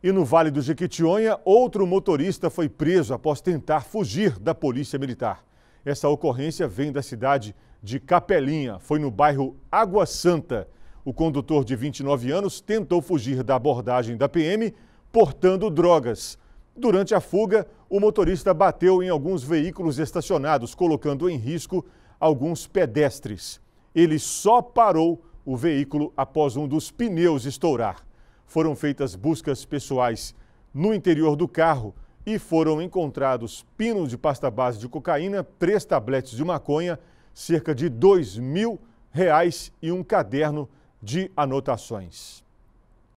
E no Vale do Jequitinhonha, outro motorista foi preso após tentar fugir da Polícia Militar. Essa ocorrência vem da cidade de Capelinha, foi no bairro Água Santa. O condutor de 29 anos tentou fugir da abordagem da PM portando drogas. Durante a fuga, o motorista bateu em alguns veículos estacionados, colocando em risco alguns pedestres. Ele só parou o veículo após um dos pneus estourar foram feitas buscas pessoais no interior do carro e foram encontrados pinos de pasta base de cocaína, três tabletes de maconha, cerca de dois mil reais e um caderno de anotações.